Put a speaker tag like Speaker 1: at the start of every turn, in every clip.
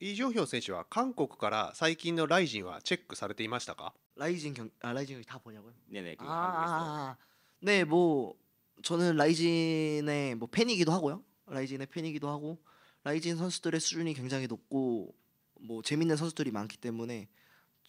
Speaker 1: イ・ジョヒョ選手は韓国から最近のライジンはチェックされていましたか？라이징 경, 아 라이징 경기 다 보냐고요? 네네. 아, 네, 뭐 저는 라이진의 뭐 팬이기도 하고요. 라이진의 팬이기도 하고 라이진 선수들의 수준이 굉장히 높고 뭐 재밌는 선수들이 많기 때문에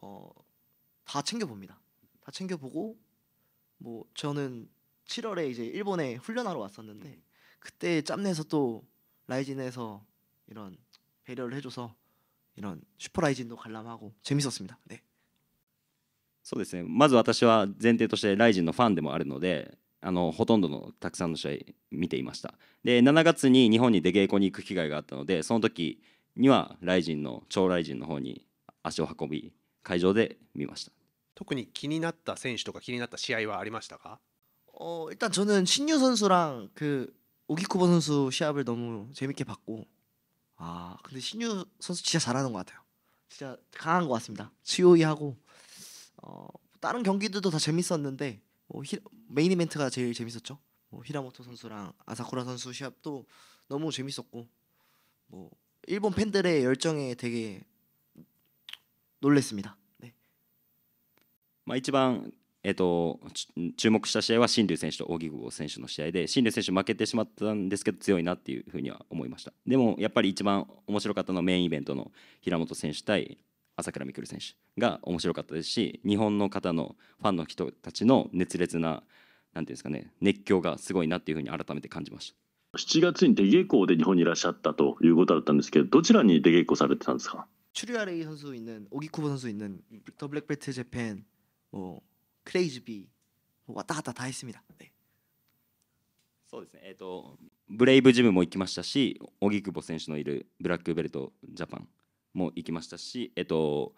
Speaker 1: 어, 다 챙겨 봅니다. 다 챙겨 보고 뭐 저는 7월에 이제 일본에 훈련하러 왔었는데 음. 그때 짬내서 또 라이진에서 이런 배려를해줘서
Speaker 2: 이런슈퍼라
Speaker 1: 이도관람하고재밌었습니다네
Speaker 2: そうですねまず私は前提としてライジンのファンでもあるのであのほとんどのたくさんの試合見ていましたで7月に日本に出稽古に行く機会があったのでその時にはライジンの超ライジンの方に足を運び会場で見ました
Speaker 1: 特に気になった選手とか気になった試合はありましたか어일단저는신유선수랑그오기の버선수시합을너무재밌게봤고아 근데 신유 선수 진짜 잘하는 것 같아요. 진짜 강한 것 같습니다. 수요일하고 어, 다른 경기들도 다 재밌었는데 뭐 히, 메인 이벤트가 제일 재밌었죠. 뭐 히라모토 선수랑 아사쿠라 선수 시합도 너무 재밌었고 뭐 일본 팬들의 열정에 되게 놀랬습니다. 네. 마이지방
Speaker 2: えっと、注目した試合は新竜選手と荻久保選手の試合で新竜選手負けてしまったんですけど強いなっていうふうには思いましたでもやっぱり一番面白かったのはメインイベントの平本選手対朝倉未来選手が面白かったですし日本の方のファンの人たちの熱烈なんていうんですかね熱狂がすごいなっていうふうに改めて感じました7月に出稽古で日本にいらっしゃったということだったんですけどどちらに出稽古されてたんですか
Speaker 1: 크레이즈비왔다갔다다た大니다네
Speaker 2: そうですね、えーと、ブレイブジムも行きましたし、荻窪選手のいるブラックベルトジャパンも行きましたし、えーと、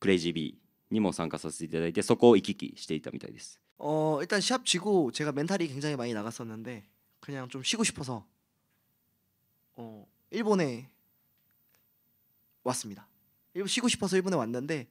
Speaker 2: クレイジービーにも参加させていただいて、そこを行き来していたみたいです。
Speaker 1: おお어일단시합지고제가멘탈이굉장히많이나갔었는데그냥좀쉬고싶어서어일본에왔습니다일본쉬고싶어서일본에왔는데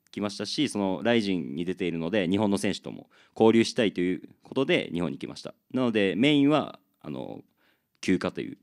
Speaker 2: きましたしそのライジンに出ているので日本の選手とも交流したいということで日本に来ましたなのでメインはあの休暇という